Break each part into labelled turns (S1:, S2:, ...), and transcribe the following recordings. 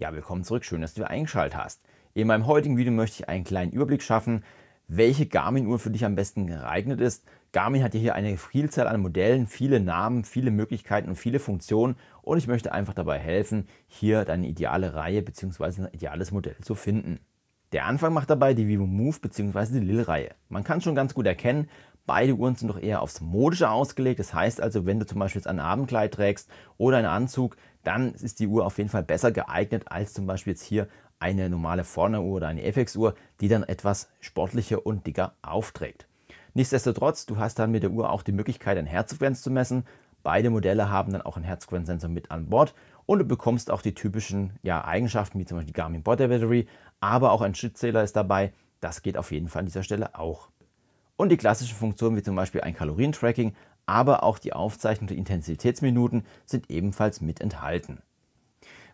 S1: Ja, willkommen zurück, schön, dass du eingeschaltet hast. In meinem heutigen Video möchte ich einen kleinen Überblick schaffen, welche Garmin-Uhr für dich am besten geeignet ist. Garmin hat ja hier eine Vielzahl an Modellen, viele Namen, viele Möglichkeiten und viele Funktionen und ich möchte einfach dabei helfen, hier deine ideale Reihe bzw. ein ideales Modell zu finden. Der Anfang macht dabei die Vivo Move bzw. die Lil-Reihe. Man kann schon ganz gut erkennen, Beide Uhren sind doch eher aufs Modische ausgelegt. Das heißt also, wenn du zum Beispiel jetzt ein Abendkleid trägst oder einen Anzug, dann ist die Uhr auf jeden Fall besser geeignet als zum Beispiel jetzt hier eine normale Vorne-Uhr oder eine FX-Uhr, die dann etwas sportlicher und dicker aufträgt. Nichtsdestotrotz, du hast dann mit der Uhr auch die Möglichkeit, eine Herzfrequenz zu messen. Beide Modelle haben dann auch einen Herzfrequenzsensor mit an Bord und du bekommst auch die typischen ja, Eigenschaften, wie zum Beispiel die Garmin Body Battery, aber auch ein Schrittzähler ist dabei. Das geht auf jeden Fall an dieser Stelle auch und die klassischen Funktionen wie zum Beispiel ein Kalorientracking, aber auch die Aufzeichnung der Intensitätsminuten sind ebenfalls mit enthalten.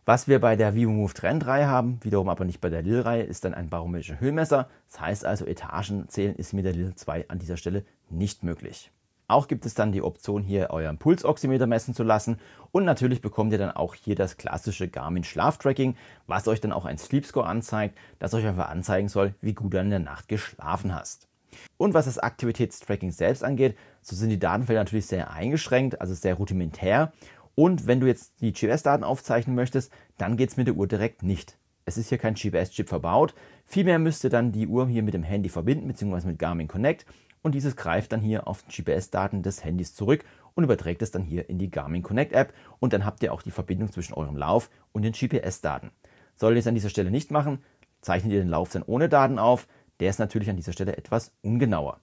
S1: Was wir bei der VivoMove Move Trend Reihe haben, wiederum aber nicht bei der Lil Reihe, ist dann ein barometrischer Höhenmesser. Das heißt also, Etagen zählen ist mit der Lil 2 an dieser Stelle nicht möglich. Auch gibt es dann die Option, hier euren Pulsoximeter messen zu lassen. Und natürlich bekommt ihr dann auch hier das klassische Garmin Schlaftracking, was euch dann auch ein Sleepscore anzeigt, das euch einfach anzeigen soll, wie gut du in der Nacht geschlafen hast. Und was das Aktivitätstracking selbst angeht, so sind die Datenfelder natürlich sehr eingeschränkt, also sehr rudimentär. Und wenn du jetzt die GPS-Daten aufzeichnen möchtest, dann geht es mit der Uhr direkt nicht. Es ist hier kein GPS-Chip verbaut. Vielmehr müsst ihr dann die Uhr hier mit dem Handy verbinden, beziehungsweise mit Garmin Connect. Und dieses greift dann hier auf GPS-Daten des Handys zurück und überträgt es dann hier in die Garmin Connect App. Und dann habt ihr auch die Verbindung zwischen eurem Lauf und den GPS-Daten. Solltet ihr es an dieser Stelle nicht machen, zeichnet ihr den Lauf dann ohne Daten auf, der ist natürlich an dieser Stelle etwas ungenauer.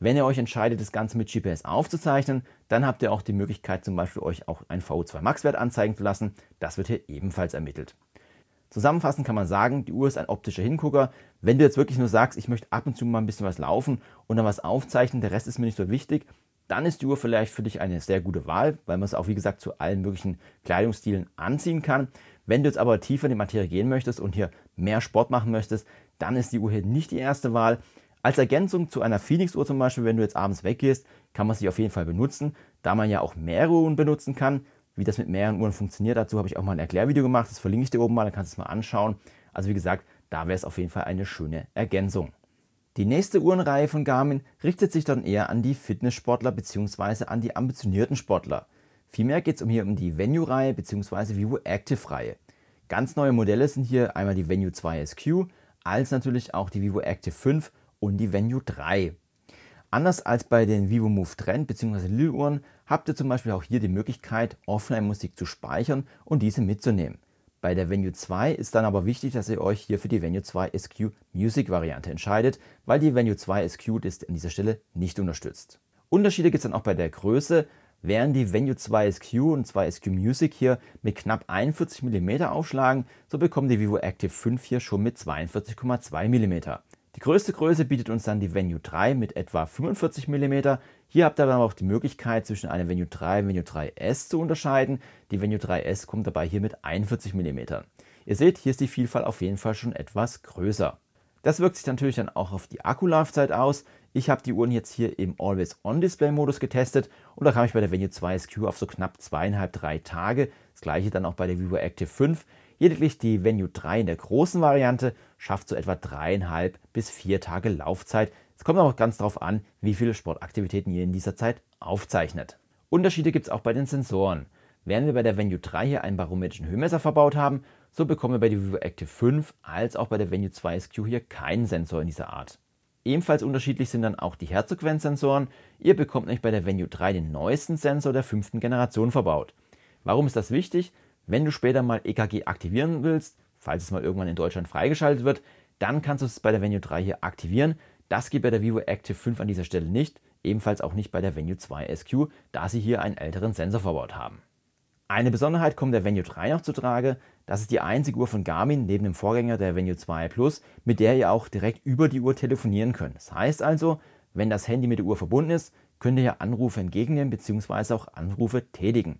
S1: Wenn ihr euch entscheidet, das Ganze mit GPS aufzuzeichnen, dann habt ihr auch die Möglichkeit, zum Beispiel euch auch einen VO2 Max-Wert anzeigen zu lassen. Das wird hier ebenfalls ermittelt. Zusammenfassend kann man sagen, die Uhr ist ein optischer Hingucker. Wenn du jetzt wirklich nur sagst, ich möchte ab und zu mal ein bisschen was laufen und dann was aufzeichnen, der Rest ist mir nicht so wichtig, dann ist die Uhr vielleicht für dich eine sehr gute Wahl, weil man es auch wie gesagt zu allen möglichen Kleidungsstilen anziehen kann. Wenn du jetzt aber tiefer in die Materie gehen möchtest und hier mehr Sport machen möchtest, dann ist die Uhr hier nicht die erste Wahl. Als Ergänzung zu einer Phoenix-Uhr zum Beispiel, wenn du jetzt abends weggehst, kann man sie auf jeden Fall benutzen, da man ja auch mehrere Uhren benutzen kann. Wie das mit mehreren Uhren funktioniert, dazu habe ich auch mal ein Erklärvideo gemacht, das verlinke ich dir oben mal, dann kannst du es mal anschauen. Also wie gesagt, da wäre es auf jeden Fall eine schöne Ergänzung. Die nächste Uhrenreihe von Garmin richtet sich dann eher an die Fitnesssportler bzw. an die ambitionierten Sportler. Vielmehr geht es um hier um die Venue-Reihe bzw. Vivo Active-Reihe. Ganz neue Modelle sind hier einmal die Venue 2 SQ, als natürlich auch die Vivo Active 5 und die Venue 3. Anders als bei den Vivo Move Trend bzw. Lil-Uhren habt ihr zum Beispiel auch hier die Möglichkeit, Offline-Musik zu speichern und diese mitzunehmen. Bei der Venue 2 ist dann aber wichtig, dass ihr euch hier für die Venue 2 SQ Music Variante entscheidet, weil die Venue 2 SQ das an dieser Stelle nicht unterstützt. Unterschiede gibt es dann auch bei der Größe. Während die Venue 2 SQ und 2 SQ Music hier mit knapp 41 mm aufschlagen, so bekommt die Vivo Active 5 hier schon mit 42,2 mm. Die größte Größe bietet uns dann die Venue 3 mit etwa 45 mm. Hier habt ihr aber auch die Möglichkeit zwischen einer Venue 3 und Venue 3S zu unterscheiden. Die Venue 3S kommt dabei hier mit 41 mm. Ihr seht, hier ist die Vielfalt auf jeden Fall schon etwas größer. Das wirkt sich natürlich dann auch auf die Akkulaufzeit aus. Ich habe die Uhren jetzt hier im Always-On-Display-Modus getestet und da kam ich bei der Venue 2 SQ auf so knapp zweieinhalb, drei Tage. Das gleiche dann auch bei der Vivo Active 5. Lediglich die Venue 3 in der großen Variante schafft so etwa dreieinhalb bis vier Tage Laufzeit. Es kommt aber ganz darauf an, wie viele Sportaktivitäten ihr in dieser Zeit aufzeichnet. Unterschiede gibt es auch bei den Sensoren. Während wir bei der Venue 3 hier einen barometrischen Höhenmesser verbaut haben, so bekommen wir bei der Vivo Active 5 als auch bei der Venue 2 SQ hier keinen Sensor in dieser Art. Ebenfalls unterschiedlich sind dann auch die Herzfrequenzsensoren. Ihr bekommt nämlich bei der Venue 3 den neuesten Sensor der fünften Generation verbaut. Warum ist das wichtig? Wenn du später mal EKG aktivieren willst, falls es mal irgendwann in Deutschland freigeschaltet wird, dann kannst du es bei der Venue 3 hier aktivieren. Das geht bei der Vivo Active 5 an dieser Stelle nicht, ebenfalls auch nicht bei der Venue 2 SQ, da sie hier einen älteren Sensor verbaut haben. Eine Besonderheit kommt der Venue 3 noch zu Trage. Das ist die einzige Uhr von Garmin neben dem Vorgänger der Venue 2 Plus, mit der ihr auch direkt über die Uhr telefonieren könnt. Das heißt also, wenn das Handy mit der Uhr verbunden ist, könnt ihr Anrufe entgegennehmen bzw. auch Anrufe tätigen.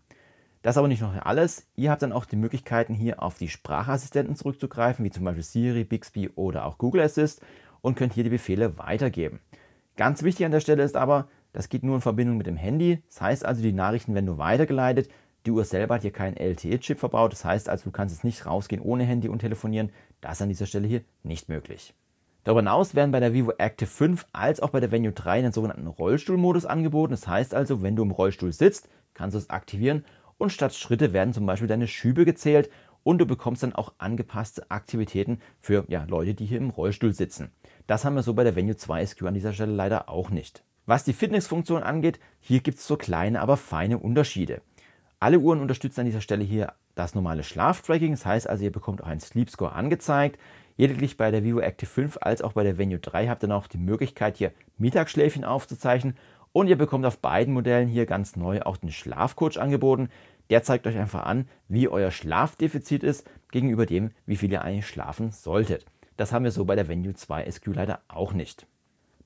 S1: Das ist aber nicht noch alles. Ihr habt dann auch die Möglichkeiten, hier auf die Sprachassistenten zurückzugreifen, wie zum Beispiel Siri, Bixby oder auch Google Assist und könnt hier die Befehle weitergeben. Ganz wichtig an der Stelle ist aber, das geht nur in Verbindung mit dem Handy. Das heißt also, die Nachrichten werden nur weitergeleitet, die Uhr selber hat hier keinen LTE-Chip verbaut, das heißt also, du kannst jetzt nicht rausgehen ohne Handy und telefonieren. Das ist an dieser Stelle hier nicht möglich. Darüber hinaus werden bei der Vivo Active 5 als auch bei der Venue 3 einen sogenannten Rollstuhlmodus angeboten. Das heißt also, wenn du im Rollstuhl sitzt, kannst du es aktivieren und statt Schritte werden zum Beispiel deine Schübe gezählt und du bekommst dann auch angepasste Aktivitäten für ja, Leute, die hier im Rollstuhl sitzen. Das haben wir so bei der Venue 2 SQ an dieser Stelle leider auch nicht. Was die Fitnessfunktion angeht, hier gibt es so kleine, aber feine Unterschiede. Alle Uhren unterstützen an dieser Stelle hier das normale Schlaftracking. Das heißt also, ihr bekommt auch einen Sleep Score angezeigt. Lediglich bei der Vivo Active 5 als auch bei der Venue 3 habt ihr dann auch die Möglichkeit, hier Mittagsschläfchen aufzuzeichnen. Und ihr bekommt auf beiden Modellen hier ganz neu auch den Schlafcoach angeboten. Der zeigt euch einfach an, wie euer Schlafdefizit ist gegenüber dem, wie viel ihr eigentlich schlafen solltet. Das haben wir so bei der Venue 2 SQ leider auch nicht.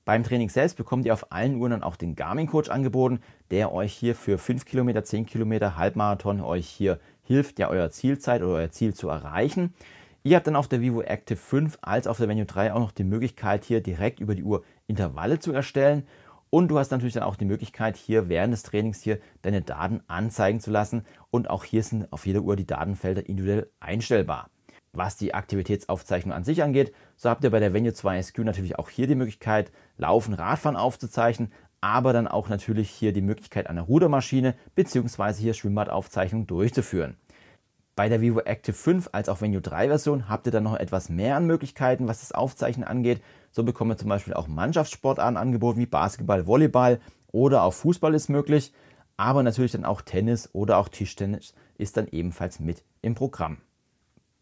S1: Beim Training selbst bekommt ihr auf allen Uhren dann auch den Garmin Coach angeboten, der euch hier für 5 Kilometer, 10 Kilometer, Halbmarathon euch hier hilft, ja euer Zielzeit oder euer Ziel zu erreichen. Ihr habt dann auf der Vivo Active 5 als auf der Venue 3 auch noch die Möglichkeit hier direkt über die Uhr Intervalle zu erstellen und du hast natürlich dann auch die Möglichkeit hier während des Trainings hier deine Daten anzeigen zu lassen und auch hier sind auf jeder Uhr die Datenfelder individuell einstellbar. Was die Aktivitätsaufzeichnung an sich angeht, so habt ihr bei der Venue 2 SQ natürlich auch hier die Möglichkeit, Laufen, Radfahren aufzuzeichnen, aber dann auch natürlich hier die Möglichkeit eine Rudermaschine bzw. hier Schwimmbadaufzeichnung durchzuführen. Bei der Vivo Active 5 als auch Venue 3 Version habt ihr dann noch etwas mehr an Möglichkeiten, was das Aufzeichnen angeht. So bekommt ihr zum Beispiel auch Mannschaftssportarten angeboten wie Basketball, Volleyball oder auch Fußball ist möglich. Aber natürlich dann auch Tennis oder auch Tischtennis ist dann ebenfalls mit im Programm.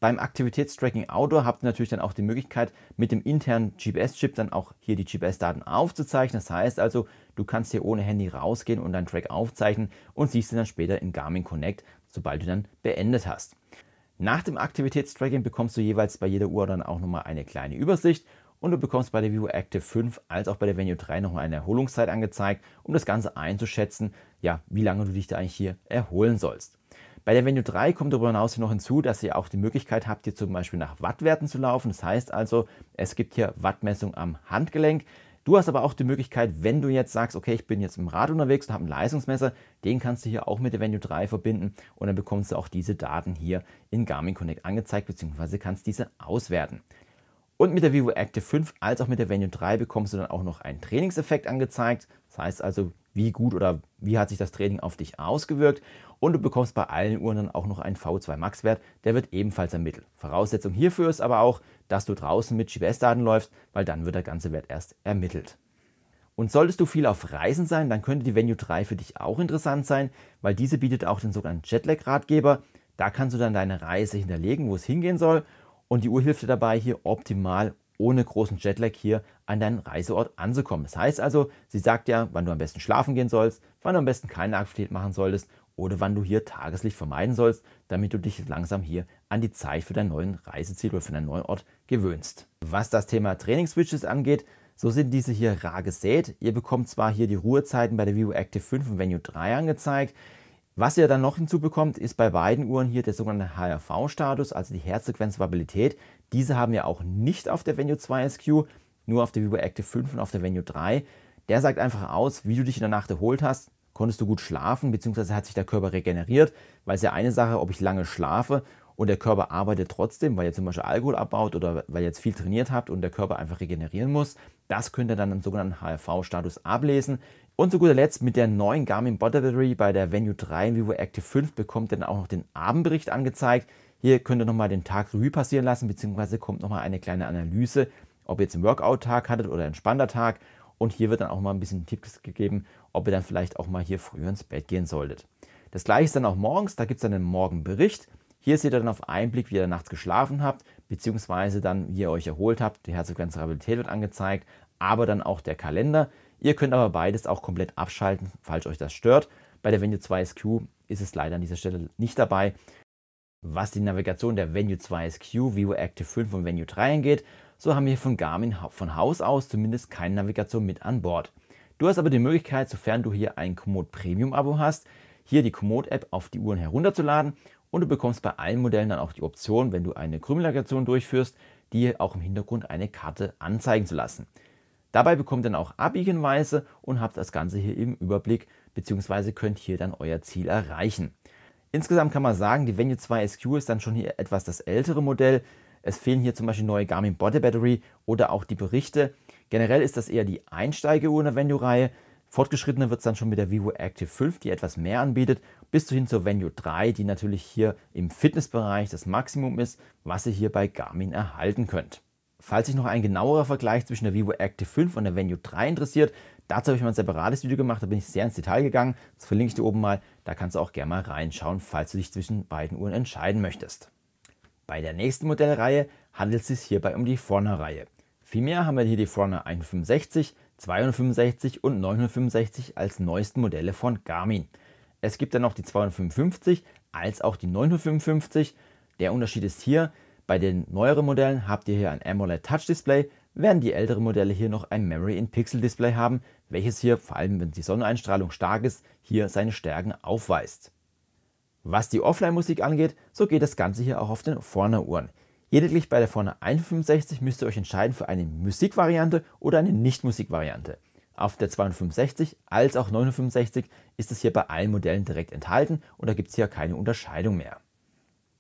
S1: Beim Aktivitätstracking Outdoor habt ihr natürlich dann auch die Möglichkeit, mit dem internen GPS-Chip dann auch hier die GPS-Daten aufzuzeichnen. Das heißt also, du kannst hier ohne Handy rausgehen und deinen Track aufzeichnen und siehst ihn dann später in Garmin Connect, sobald du dann beendet hast. Nach dem Aktivitätstracking bekommst du jeweils bei jeder Uhr dann auch nochmal eine kleine Übersicht und du bekommst bei der Vivo Active 5 als auch bei der Venue 3 nochmal eine Erholungszeit angezeigt, um das Ganze einzuschätzen, ja, wie lange du dich da eigentlich hier erholen sollst. Bei der Venue 3 kommt darüber hinaus noch hinzu, dass ihr auch die Möglichkeit habt, hier zum Beispiel nach Wattwerten zu laufen. Das heißt also, es gibt hier Wattmessung am Handgelenk. Du hast aber auch die Möglichkeit, wenn du jetzt sagst, okay, ich bin jetzt im Rad unterwegs und habe einen Leistungsmesser, den kannst du hier auch mit der Venue 3 verbinden und dann bekommst du auch diese Daten hier in Garmin Connect angezeigt, bzw. kannst diese auswerten. Und mit der Vivo Active 5 als auch mit der Venue 3 bekommst du dann auch noch einen Trainingseffekt angezeigt. Das heißt also, wie gut oder wie hat sich das Training auf dich ausgewirkt. Und du bekommst bei allen Uhren dann auch noch einen V2 Max-Wert, der wird ebenfalls ermittelt. Voraussetzung hierfür ist aber auch, dass du draußen mit GPS-Daten läufst, weil dann wird der ganze Wert erst ermittelt. Und solltest du viel auf Reisen sein, dann könnte die Venue 3 für dich auch interessant sein, weil diese bietet auch den sogenannten Jetlag-Ratgeber. Da kannst du dann deine Reise hinterlegen, wo es hingehen soll. Und die Uhr hilft dir dabei, hier optimal ohne großen Jetlag hier an deinen Reiseort anzukommen. Das heißt also, sie sagt ja, wann du am besten schlafen gehen sollst, wann du am besten keine Aktivität machen solltest oder wann du hier Tageslicht vermeiden sollst, damit du dich langsam hier an die Zeit für dein neuen Reiseziel oder für deinen neuen Ort gewöhnst. Was das Thema Trainingswidgets angeht, so sind diese hier rar gesät. Ihr bekommt zwar hier die Ruhezeiten bei der Vivo Active 5 und Venue 3 angezeigt, was ihr dann noch hinzubekommt, ist bei beiden Uhren hier der sogenannte HRV-Status, also die Herzfrequenzvariabilität. Diese haben wir auch nicht auf der Venue 2 SQ, nur auf der Vivo Active 5 und auf der Venue 3. Der sagt einfach aus, wie du dich in der Nacht erholt hast konntest du gut schlafen, beziehungsweise hat sich der Körper regeneriert, weil es ja eine Sache, ob ich lange schlafe und der Körper arbeitet trotzdem, weil ihr zum Beispiel Alkohol abbaut oder weil ihr jetzt viel trainiert habt und der Körper einfach regenerieren muss. Das könnt ihr dann im sogenannten HRV-Status ablesen. Und zu guter Letzt mit der neuen Garmin Battery bei der Venue 3 in Vivo Active 5 bekommt ihr dann auch noch den Abendbericht angezeigt. Hier könnt ihr nochmal den Tag Revue passieren lassen, beziehungsweise kommt nochmal eine kleine Analyse, ob ihr jetzt einen Workout-Tag hattet oder einen entspannter Tag und hier wird dann auch mal ein bisschen Tipps gegeben, ob ihr dann vielleicht auch mal hier früher ins Bett gehen solltet. Das gleiche ist dann auch morgens, da gibt es dann einen Morgenbericht. Hier seht ihr dann auf Einblick, wie ihr nachts geschlafen habt, beziehungsweise dann, wie ihr euch erholt habt. Die Herzfrequenzrabilität wird angezeigt, aber dann auch der Kalender. Ihr könnt aber beides auch komplett abschalten, falls euch das stört. Bei der Venue 2 SQ ist es leider an dieser Stelle nicht dabei. Was die Navigation der Venue 2 SQ, Vivo Active 5 und Venue 3 angeht, so haben wir von Garmin von Haus aus zumindest keine Navigation mit an Bord. Du hast aber die Möglichkeit, sofern du hier ein Komoot Premium Abo hast, hier die Komoot App auf die Uhren herunterzuladen und du bekommst bei allen Modellen dann auch die Option, wenn du eine Krümmnavigation durchführst, dir auch im Hintergrund eine Karte anzeigen zu lassen. Dabei bekommt ihr dann auch Abbiegenweise und habt das Ganze hier im Überblick bzw. könnt hier dann euer Ziel erreichen. Insgesamt kann man sagen, die Venue 2 SQ ist dann schon hier etwas das ältere Modell, es fehlen hier zum Beispiel neue Garmin Body Battery oder auch die Berichte. Generell ist das eher die Einsteigeruhr in der Venue-Reihe. Fortgeschrittener wird es dann schon mit der Vivo Active 5, die etwas mehr anbietet, bis hin zur Venue 3, die natürlich hier im Fitnessbereich das Maximum ist, was ihr hier bei Garmin erhalten könnt. Falls sich noch ein genauerer Vergleich zwischen der Vivo Active 5 und der Venue 3 interessiert, dazu habe ich mal ein separates Video gemacht, da bin ich sehr ins Detail gegangen. Das verlinke ich dir oben mal, da kannst du auch gerne mal reinschauen, falls du dich zwischen beiden Uhren entscheiden möchtest. Bei der nächsten Modellreihe handelt es sich hierbei um die Vorne-Reihe. Vielmehr haben wir hier die Vorne 165, 265 und 965 als neuesten Modelle von Garmin. Es gibt dann noch die 255 als auch die 955. Der Unterschied ist hier, bei den neueren Modellen habt ihr hier ein AMOLED Touch Display, während die älteren Modelle hier noch ein Memory in Pixel Display haben, welches hier, vor allem wenn die Sonneneinstrahlung stark ist, hier seine Stärken aufweist. Was die Offline-Musik angeht, so geht das Ganze hier auch auf den Vorne-Uhren. Lediglich bei der Vorne 165 müsst ihr euch entscheiden für eine Musikvariante oder eine nicht musikvariante Auf der 265 als auch 965 ist es hier bei allen Modellen direkt enthalten und da gibt es hier keine Unterscheidung mehr.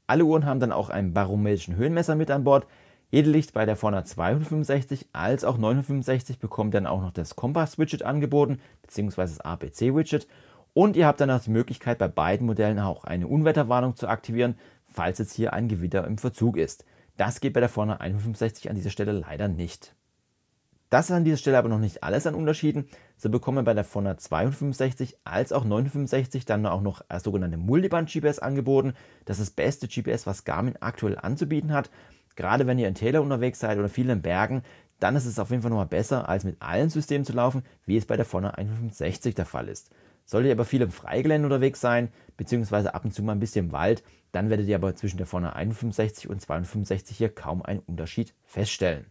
S1: Alle Uhren haben dann auch einen barometrischen Höhenmesser mit an Bord. Jede Licht bei der Vorne 265 als auch 965 bekommt dann auch noch das Kompass-Widget angeboten, bzw. das ABC-Widget und ihr habt danach die Möglichkeit, bei beiden Modellen auch eine Unwetterwarnung zu aktivieren, falls jetzt hier ein Gewitter im Verzug ist. Das geht bei der Forna 165 an dieser Stelle leider nicht. Das ist an dieser Stelle aber noch nicht alles an Unterschieden. So bekommen wir bei der Forna 265 als auch 965 dann auch noch äh, sogenannte Multiband-GPS angeboten. Das ist das beste GPS, was Garmin aktuell anzubieten hat. Gerade wenn ihr in Täler unterwegs seid oder vielen Bergen, dann ist es auf jeden Fall nochmal besser, als mit allen Systemen zu laufen, wie es bei der Forna 165 der Fall ist. Solltet ihr aber viel im Freigelände unterwegs sein, beziehungsweise ab und zu mal ein bisschen im Wald, dann werdet ihr aber zwischen der vorne 61 und 265 hier kaum einen Unterschied feststellen.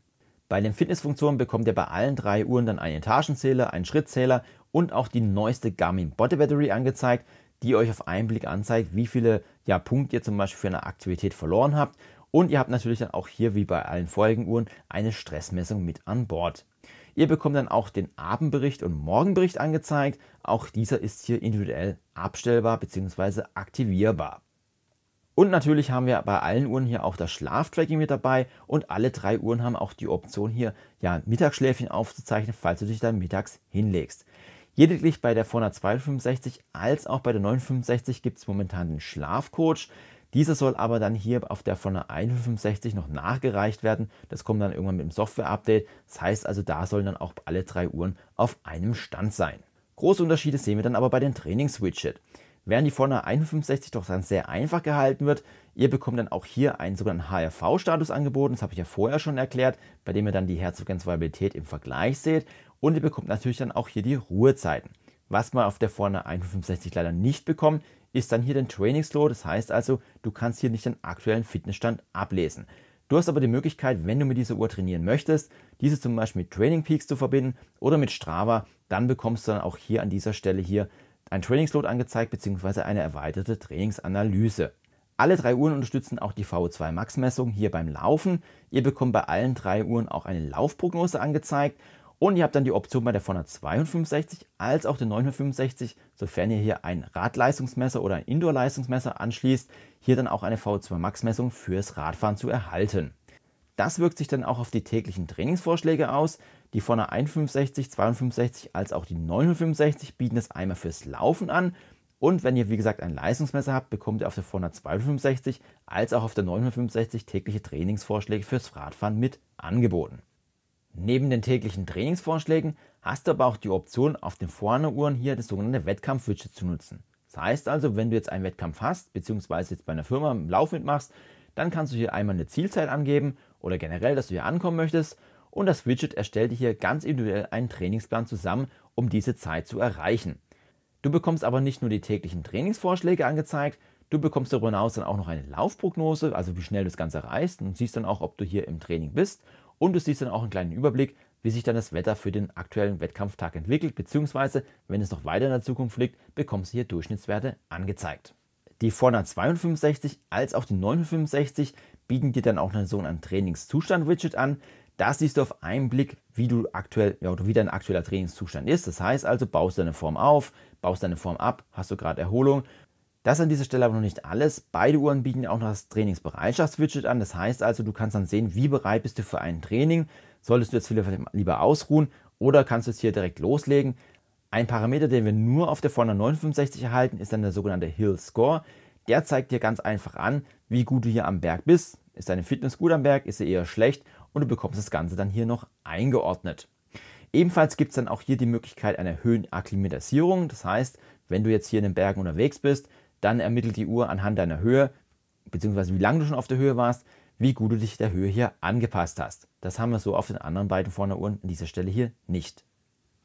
S1: Bei den Fitnessfunktionen bekommt ihr bei allen drei Uhren dann einen Etagenzähler, einen Schrittzähler und auch die neueste Garmin Body Battery angezeigt, die euch auf einen Blick anzeigt, wie viele ja, Punkte ihr zum Beispiel für eine Aktivität verloren habt. Und ihr habt natürlich dann auch hier, wie bei allen vorherigen Uhren, eine Stressmessung mit an Bord. Ihr bekommt dann auch den Abendbericht und Morgenbericht angezeigt. Auch dieser ist hier individuell abstellbar bzw. aktivierbar. Und natürlich haben wir bei allen Uhren hier auch das Schlaftracking mit dabei und alle drei Uhren haben auch die Option hier ja Mittagsschläfchen aufzuzeichnen, falls du dich dann mittags hinlegst. Lediglich bei der Vorder 265 als auch bei der 965 gibt es momentan den Schlafcoach. Dieser soll aber dann hier auf der Vorder 165 noch nachgereicht werden. Das kommt dann irgendwann mit dem Software-Update. Das heißt also, da sollen dann auch alle drei Uhren auf einem Stand sein. Große Unterschiede sehen wir dann aber bei den Trainings-Widget. Während die Vorne 165 doch dann sehr einfach gehalten wird, Ihr bekommt dann auch hier einen sogenannten HRV-Status angeboten, das habe ich ja vorher schon erklärt, bei dem ihr dann die Herzfrequenzvariabilität im Vergleich seht und ihr bekommt natürlich dann auch hier die Ruhezeiten. Was man auf der vorne 165 leider nicht bekommt, ist dann hier den Training das heißt also, du kannst hier nicht den aktuellen Fitnessstand ablesen. Du hast aber die Möglichkeit, wenn du mit dieser Uhr trainieren möchtest, diese zum Beispiel mit Training Peaks zu verbinden oder mit Strava, dann bekommst du dann auch hier an dieser Stelle hier ein Trainingsload angezeigt bzw. eine erweiterte Trainingsanalyse. Alle drei Uhren unterstützen auch die VO2 Max-Messung hier beim Laufen. Ihr bekommt bei allen drei Uhren auch eine Laufprognose angezeigt und ihr habt dann die Option bei der Vorner 265 als auch der 965, sofern ihr hier ein Radleistungsmesser oder ein Indoor-Leistungsmesser anschließt, hier dann auch eine VO2 Max-Messung fürs Radfahren zu erhalten. Das wirkt sich dann auch auf die täglichen Trainingsvorschläge aus. Die Vorner 165, 265 als auch die 965 bieten es einmal fürs Laufen an und wenn ihr, wie gesagt, ein Leistungsmesser habt, bekommt ihr auf der 465 als auch auf der 965 tägliche Trainingsvorschläge fürs Radfahren mit angeboten. Neben den täglichen Trainingsvorschlägen hast du aber auch die Option, auf den Vorne-Uhren hier das sogenannte Wettkampf-Widget zu nutzen. Das heißt also, wenn du jetzt einen Wettkampf hast, beziehungsweise jetzt bei einer Firma im Lauf mitmachst, dann kannst du hier einmal eine Zielzeit angeben oder generell, dass du hier ankommen möchtest und das Widget erstellt dir hier ganz individuell einen Trainingsplan zusammen, um diese Zeit zu erreichen. Du bekommst aber nicht nur die täglichen Trainingsvorschläge angezeigt, du bekommst darüber hinaus dann auch noch eine Laufprognose, also wie schnell du das Ganze reist und siehst dann auch, ob du hier im Training bist und du siehst dann auch einen kleinen Überblick, wie sich dann das Wetter für den aktuellen Wettkampftag entwickelt, beziehungsweise wenn es noch weiter in der Zukunft liegt, bekommst du hier Durchschnittswerte angezeigt. Die Vorder 265 als auch die 965 bieten dir dann auch so einen Trainingszustand-Widget an. Da siehst du auf einen Blick, wie du aktuell, ja, wie dein aktueller Trainingszustand ist. Das heißt also, baust deine Form auf, baust deine Form ab, hast du gerade Erholung. Das ist an dieser Stelle aber noch nicht alles. Beide Uhren bieten auch noch das Trainingsbereitschaftswidget an. Das heißt also, du kannst dann sehen, wie bereit bist du für ein Training. Solltest du jetzt lieber ausruhen oder kannst du es hier direkt loslegen. Ein Parameter, den wir nur auf der Vorne 965 erhalten, ist dann der sogenannte Hill Score. Der zeigt dir ganz einfach an, wie gut du hier am Berg bist. Ist deine Fitness gut am Berg? Ist sie eher schlecht? Und du bekommst das Ganze dann hier noch eingeordnet. Ebenfalls gibt es dann auch hier die Möglichkeit einer Höhenakklimatisierung. Das heißt, wenn du jetzt hier in den Bergen unterwegs bist, dann ermittelt die Uhr anhand deiner Höhe, beziehungsweise wie lange du schon auf der Höhe warst, wie gut du dich der Höhe hier angepasst hast. Das haben wir so auf den anderen beiden Vorderuhren an dieser Stelle hier nicht.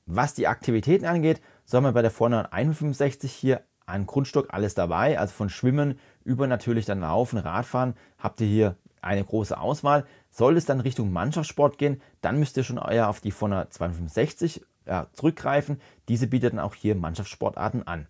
S1: Was die Aktivitäten angeht, soll wir bei der Vorderhand 61 hier an Grundstock alles dabei, also von Schwimmen über natürlich dann Laufen, Radfahren, habt ihr hier eine große Auswahl. Sollte es dann Richtung Mannschaftssport gehen, dann müsst ihr schon eher auf die Vonner 265 ja, zurückgreifen. Diese bietet dann auch hier Mannschaftssportarten an.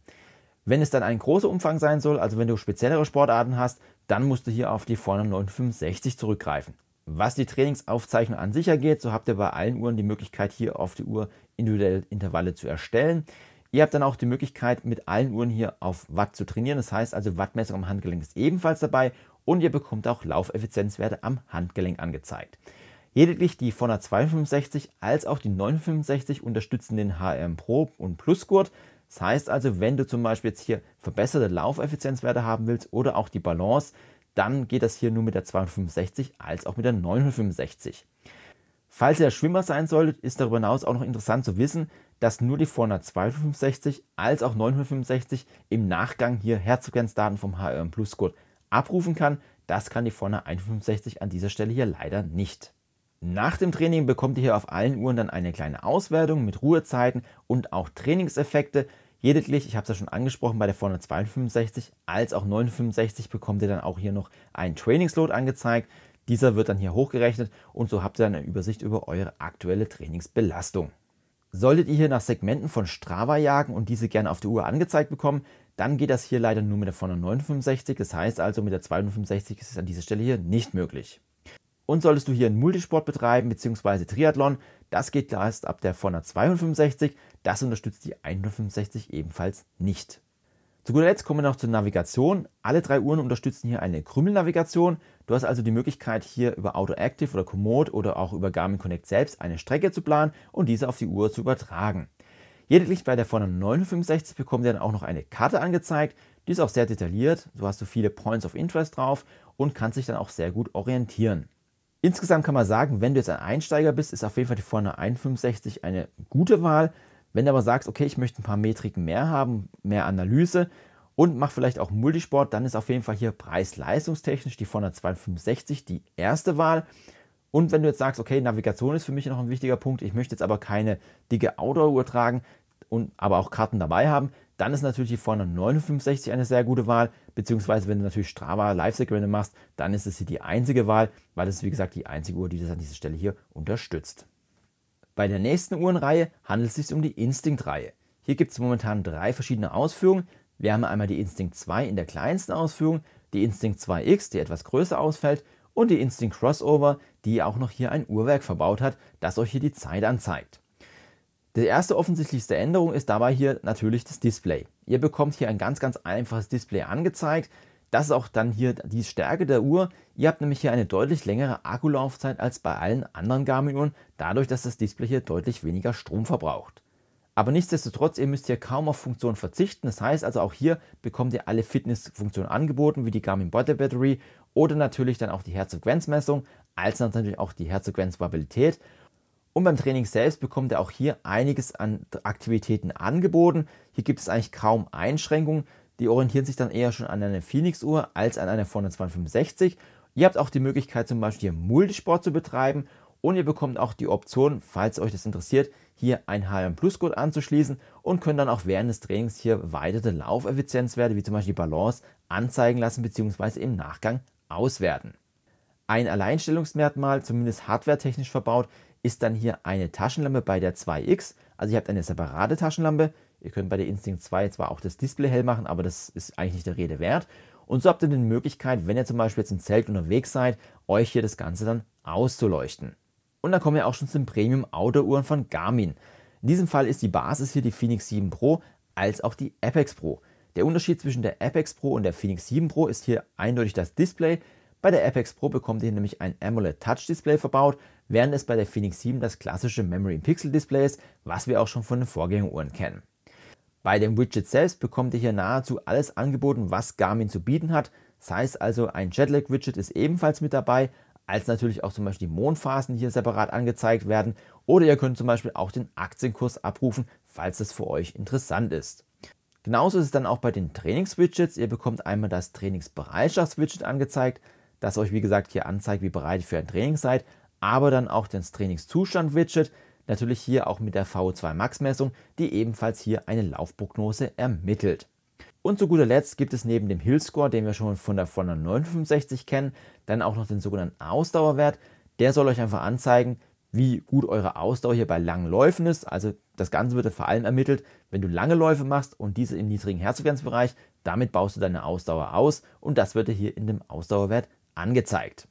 S1: Wenn es dann ein großer Umfang sein soll, also wenn du speziellere Sportarten hast, dann musst du hier auf die Vorne 965 zurückgreifen. Was die Trainingsaufzeichnung an sich angeht, so habt ihr bei allen Uhren die Möglichkeit, hier auf die Uhr individuelle Intervalle zu erstellen. Ihr habt dann auch die Möglichkeit, mit allen Uhren hier auf Watt zu trainieren. Das heißt also, Wattmessung am Handgelenk ist ebenfalls dabei und ihr bekommt auch Laufeffizienzwerte am Handgelenk angezeigt. Lediglich die Vonner 265 als auch die 965 unterstützen den HRM Pro und Plus Gurt. Das heißt also, wenn du zum Beispiel jetzt hier verbesserte Laufeffizienzwerte haben willst oder auch die Balance, dann geht das hier nur mit der 265 als auch mit der 965. Falls ihr Schwimmer sein solltet, ist darüber hinaus auch noch interessant zu wissen, dass nur die Vorner 265 als auch 965 im Nachgang hier Herzogrenzdaten vom HRM Plus Gurt abrufen kann. Das kann die Vorne 165 an dieser Stelle hier leider nicht. Nach dem Training bekommt ihr hier auf allen Uhren dann eine kleine Auswertung mit Ruhezeiten und auch Trainingseffekte. Lediglich, ich habe es ja schon angesprochen, bei der vorne 62 als auch 965 bekommt ihr dann auch hier noch einen Trainingsload angezeigt. Dieser wird dann hier hochgerechnet und so habt ihr dann eine Übersicht über eure aktuelle Trainingsbelastung. Solltet ihr hier nach Segmenten von Strava jagen und diese gerne auf der Uhr angezeigt bekommen, dann geht das hier leider nur mit der vorne 965, das heißt also mit der 265 ist es an dieser Stelle hier nicht möglich. Und solltest du hier einen Multisport betreiben bzw. Triathlon, das geht erst ab der vorne 265, das unterstützt die 165 ebenfalls nicht. Zu guter Letzt kommen wir noch zur Navigation. Alle drei Uhren unterstützen hier eine Krümmelnavigation. Du hast also die Möglichkeit, hier über AutoActive oder Komoot oder auch über Garmin Connect selbst eine Strecke zu planen und diese auf die Uhr zu übertragen. Lediglich bei der Vorne 59 bekommt ihr dann auch noch eine Karte angezeigt. Die ist auch sehr detailliert, so hast du viele Points of Interest drauf und kannst dich dann auch sehr gut orientieren. Insgesamt kann man sagen, wenn du jetzt ein Einsteiger bist, ist auf jeden Fall die Vorne 1,65 eine gute Wahl. Wenn du aber sagst, okay, ich möchte ein paar Metriken mehr haben, mehr Analyse und mach vielleicht auch Multisport, dann ist auf jeden Fall hier preis-leistungstechnisch die Vorne 265 die erste Wahl. Und wenn du jetzt sagst, okay, Navigation ist für mich noch ein wichtiger Punkt, ich möchte jetzt aber keine dicke Outdoor-Uhr tragen und aber auch Karten dabei haben, dann ist natürlich die Vorne 965 eine sehr gute Wahl, beziehungsweise wenn du natürlich Strava Live-Segmente machst, dann ist es hier die einzige Wahl, weil es wie gesagt die einzige Uhr, die das an dieser Stelle hier unterstützt. Bei der nächsten Uhrenreihe handelt es sich um die Instinct-Reihe. Hier gibt es momentan drei verschiedene Ausführungen. Wir haben einmal die Instinct 2 in der kleinsten Ausführung, die Instinct 2X, die etwas größer ausfällt und die Instinct Crossover, die auch noch hier ein Uhrwerk verbaut hat, das euch hier die Zeit anzeigt. Die erste offensichtlichste Änderung ist dabei hier natürlich das Display. Ihr bekommt hier ein ganz, ganz einfaches Display angezeigt. Das ist auch dann hier die Stärke der Uhr. Ihr habt nämlich hier eine deutlich längere Akkulaufzeit als bei allen anderen Garmin-Uhren, dadurch, dass das Display hier deutlich weniger Strom verbraucht. Aber nichtsdestotrotz, ihr müsst hier kaum auf Funktionen verzichten. Das heißt also, auch hier bekommt ihr alle Fitnessfunktionen angeboten, wie die Garmin Body Battery oder natürlich dann auch die Herzfrequenzmessung, als natürlich auch die Herzfrequenzvariabilität. Und beim Training selbst bekommt er auch hier einiges an Aktivitäten angeboten. Hier gibt es eigentlich kaum Einschränkungen. Die orientieren sich dann eher schon an einer Phoenix-Uhr als an einer Vorne 265. Ihr habt auch die Möglichkeit, zum Beispiel hier Multisport zu betreiben und ihr bekommt auch die Option, falls euch das interessiert, hier ein HM Plus Code anzuschließen und könnt dann auch während des Trainings hier weitere Laufeffizienzwerte wie zum Beispiel Balance anzeigen lassen bzw. im Nachgang auswerten. Ein Alleinstellungsmerkmal, zumindest hardwaretechnisch verbaut, ist dann hier eine Taschenlampe bei der 2X. Also ihr habt eine separate Taschenlampe. Ihr könnt bei der Instinct 2 zwar auch das Display hell machen, aber das ist eigentlich nicht der Rede wert. Und so habt ihr die Möglichkeit, wenn ihr zum Beispiel jetzt im Zelt unterwegs seid, euch hier das Ganze dann auszuleuchten. Und dann kommen wir auch schon zum Premium Outdoor-Uhren von Garmin. In diesem Fall ist die Basis hier die Phoenix 7 Pro als auch die Apex Pro. Der Unterschied zwischen der Apex Pro und der Phoenix 7 Pro ist hier eindeutig das Display. Bei der Apex Pro bekommt ihr nämlich ein AMOLED Touch Display verbaut, während es bei der Phoenix 7 das klassische Memory Pixel Display ist, was wir auch schon von den Vorgängeruhren kennen. Bei dem Widget selbst bekommt ihr hier nahezu alles angeboten, was Garmin zu bieten hat. Das heißt also, ein Jetlag-Widget ist ebenfalls mit dabei, als natürlich auch zum Beispiel die Mondphasen hier separat angezeigt werden. Oder ihr könnt zum Beispiel auch den Aktienkurs abrufen, falls das für euch interessant ist. Genauso ist es dann auch bei den Trainingswidgets. Ihr bekommt einmal das Trainingsbereitschaftswidget angezeigt, das euch wie gesagt hier anzeigt, wie bereit ihr für ein Training seid, aber dann auch das Trainingszustand-Widget, natürlich hier auch mit der VO2 Max-Messung, die ebenfalls hier eine Laufprognose ermittelt. Und zu guter Letzt gibt es neben dem Hill Score, den wir schon von der Fronner 965 kennen, dann auch noch den sogenannten Ausdauerwert. Der soll euch einfach anzeigen, wie gut eure Ausdauer hier bei langen Läufen ist. Also das Ganze wird vor allem ermittelt, wenn du lange Läufe machst und diese im niedrigen Herzfrequenzbereich. Damit baust du deine Ausdauer aus und das wird dir hier in dem Ausdauerwert angezeigt.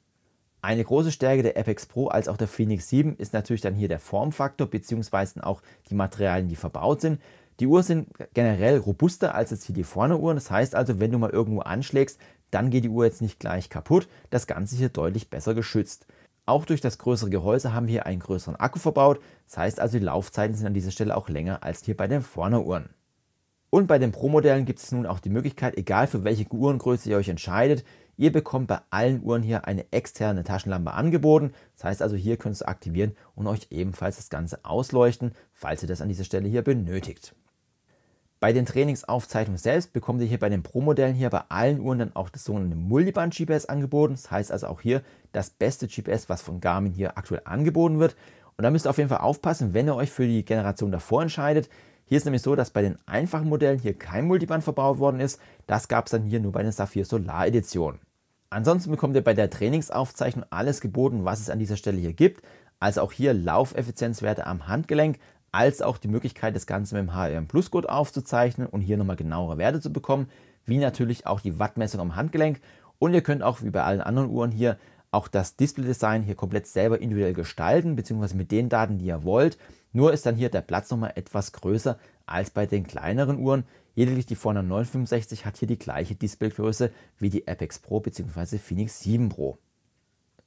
S1: Eine große Stärke der Apex Pro als auch der Phoenix 7 ist natürlich dann hier der Formfaktor bzw. auch die Materialien, die verbaut sind. Die Uhren sind generell robuster als jetzt hier die vorne Uhren. Das heißt also, wenn du mal irgendwo anschlägst, dann geht die Uhr jetzt nicht gleich kaputt. Das Ganze hier deutlich besser geschützt. Auch durch das größere Gehäuse haben wir hier einen größeren Akku verbaut, das heißt also die Laufzeiten sind an dieser Stelle auch länger als hier bei den Vorne-Uhren. Und bei den Pro-Modellen gibt es nun auch die Möglichkeit, egal für welche Uhrengröße ihr euch entscheidet, ihr bekommt bei allen Uhren hier eine externe Taschenlampe angeboten. Das heißt also, hier könnt ihr es aktivieren und euch ebenfalls das Ganze ausleuchten, falls ihr das an dieser Stelle hier benötigt. Bei den Trainingsaufzeichnungen selbst bekommt ihr hier bei den Pro-Modellen hier bei allen Uhren dann auch das sogenannte Multiband-GPS angeboten. Das heißt also auch hier das beste GPS, was von Garmin hier aktuell angeboten wird. Und da müsst ihr auf jeden Fall aufpassen, wenn ihr euch für die Generation davor entscheidet. Hier ist nämlich so, dass bei den einfachen Modellen hier kein Multiband verbaut worden ist. Das gab es dann hier nur bei den Saphir Solar Editionen. Ansonsten bekommt ihr bei der Trainingsaufzeichnung alles geboten, was es an dieser Stelle hier gibt. Also auch hier Laufeffizienzwerte am Handgelenk, als auch die Möglichkeit, das Ganze mit dem HRM Plus Gurt aufzuzeichnen und hier nochmal genauere Werte zu bekommen, wie natürlich auch die Wattmessung am Handgelenk. Und ihr könnt auch wie bei allen anderen Uhren hier auch das Display-Design hier komplett selber individuell gestalten, beziehungsweise mit den Daten, die ihr wollt. Nur ist dann hier der Platz nochmal etwas größer als bei den kleineren Uhren. Lediglich die Vorne 965 hat hier die gleiche Displaygröße wie die Apex Pro bzw. Phoenix 7 Pro.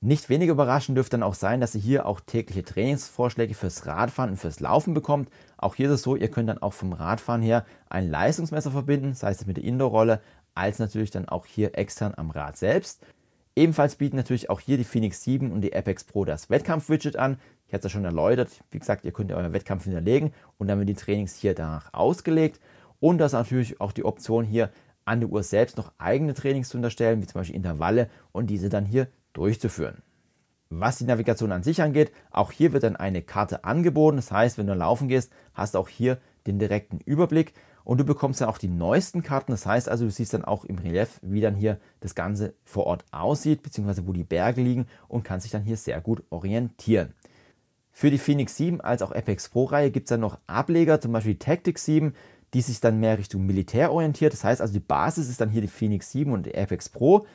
S1: Nicht weniger überraschend dürfte dann auch sein, dass ihr hier auch tägliche Trainingsvorschläge fürs Radfahren und fürs Laufen bekommt. Auch hier ist es so, ihr könnt dann auch vom Radfahren her ein Leistungsmesser verbinden, sei es mit der Indoor-Rolle, als natürlich dann auch hier extern am Rad selbst. Ebenfalls bieten natürlich auch hier die Phoenix 7 und die Apex Pro das Wettkampf-Widget an. Ich hatte es ja schon erläutert. Wie gesagt, ihr könnt euren Wettkampf hinterlegen und dann werden die Trainings hier danach ausgelegt. Und das ist natürlich auch die Option hier, an der Uhr selbst noch eigene Trainings zu unterstellen, wie zum Beispiel Intervalle und diese dann hier durchzuführen. Was die Navigation an sich angeht, auch hier wird dann eine Karte angeboten. Das heißt, wenn du laufen gehst, hast du auch hier den direkten Überblick und du bekommst dann auch die neuesten Karten. Das heißt also, du siehst dann auch im Relief, wie dann hier das Ganze vor Ort aussieht, beziehungsweise wo die Berge liegen und kannst dich dann hier sehr gut orientieren. Für die Phoenix 7 als auch Apex Pro-Reihe gibt es dann noch Ableger, zum Beispiel die Tactics 7, die sich dann mehr Richtung Militär orientiert. Das heißt also, die Basis ist dann hier die Phoenix 7 und die Apex Pro.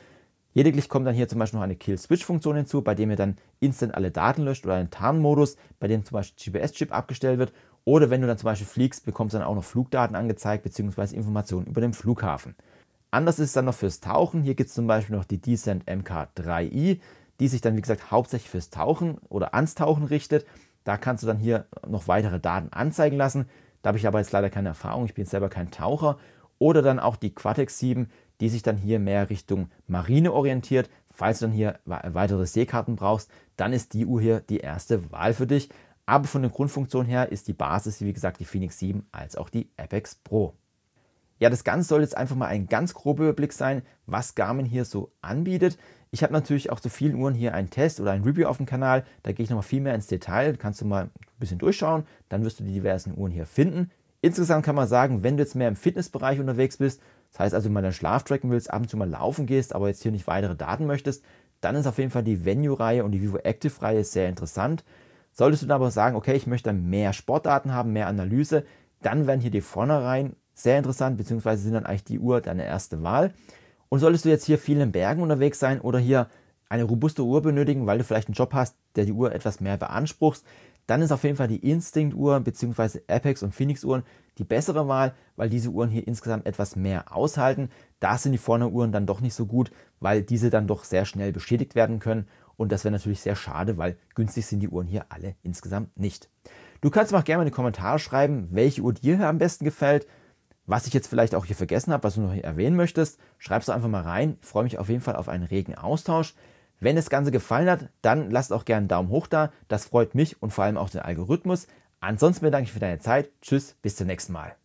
S1: Lediglich kommt dann hier zum Beispiel noch eine Kill-Switch-Funktion hinzu, bei dem ihr dann instant alle Daten löscht oder einen Tarnmodus, bei dem zum Beispiel GPS-Chip abgestellt wird. Oder wenn du dann zum Beispiel fliegst, bekommst du dann auch noch Flugdaten angezeigt bzw. Informationen über den Flughafen. Anders ist es dann noch fürs Tauchen. Hier gibt es zum Beispiel noch die Descent MK3i, die sich dann wie gesagt hauptsächlich fürs Tauchen oder ans Tauchen richtet. Da kannst du dann hier noch weitere Daten anzeigen lassen. Da habe ich aber jetzt leider keine Erfahrung, ich bin selber kein Taucher. Oder dann auch die Quatex 7, die sich dann hier mehr Richtung Marine orientiert. Falls du dann hier weitere Seekarten brauchst, dann ist die Uhr hier die erste Wahl für dich. Aber von der Grundfunktion her ist die Basis, wie gesagt, die Phoenix 7 als auch die Apex Pro. Ja, das Ganze soll jetzt einfach mal ein ganz grober Überblick sein, was Garmin hier so anbietet. Ich habe natürlich auch zu vielen Uhren hier einen Test oder ein Review auf dem Kanal. Da gehe ich nochmal viel mehr ins Detail. Kannst du mal ein bisschen durchschauen, dann wirst du die diversen Uhren hier finden. Insgesamt kann man sagen, wenn du jetzt mehr im Fitnessbereich unterwegs bist, das heißt also, wenn man deinen Schlaf tracken willst, ab und zu mal laufen gehst, aber jetzt hier nicht weitere Daten möchtest, dann ist auf jeden Fall die Venue-Reihe und die Vivo Active-Reihe sehr interessant. Solltest du dann aber sagen, okay, ich möchte mehr Sportdaten haben, mehr Analyse, dann werden hier die Vorne-Reihen sehr interessant, beziehungsweise sind dann eigentlich die Uhr deine erste Wahl. Und solltest du jetzt hier viel in Bergen unterwegs sein oder hier eine robuste Uhr benötigen, weil du vielleicht einen Job hast, der die Uhr etwas mehr beanspruchst, dann ist auf jeden Fall die Instinct-Uhr beziehungsweise Apex und Phoenix-Uhren die bessere Wahl, weil diese Uhren hier insgesamt etwas mehr aushalten. Da sind die Vorne-Uhren dann doch nicht so gut, weil diese dann doch sehr schnell beschädigt werden können. Und das wäre natürlich sehr schade, weil günstig sind die Uhren hier alle insgesamt nicht. Du kannst mir auch gerne mal in die Kommentare schreiben, welche Uhr dir hier am besten gefällt, was ich jetzt vielleicht auch hier vergessen habe, was du noch hier erwähnen möchtest. Schreib es einfach mal rein. Ich freue mich auf jeden Fall auf einen regen Austausch. Wenn das Ganze gefallen hat, dann lasst auch gerne einen Daumen hoch da. Das freut mich und vor allem auch den Algorithmus. Ansonsten bedanke ich mich für deine Zeit. Tschüss, bis zum nächsten Mal.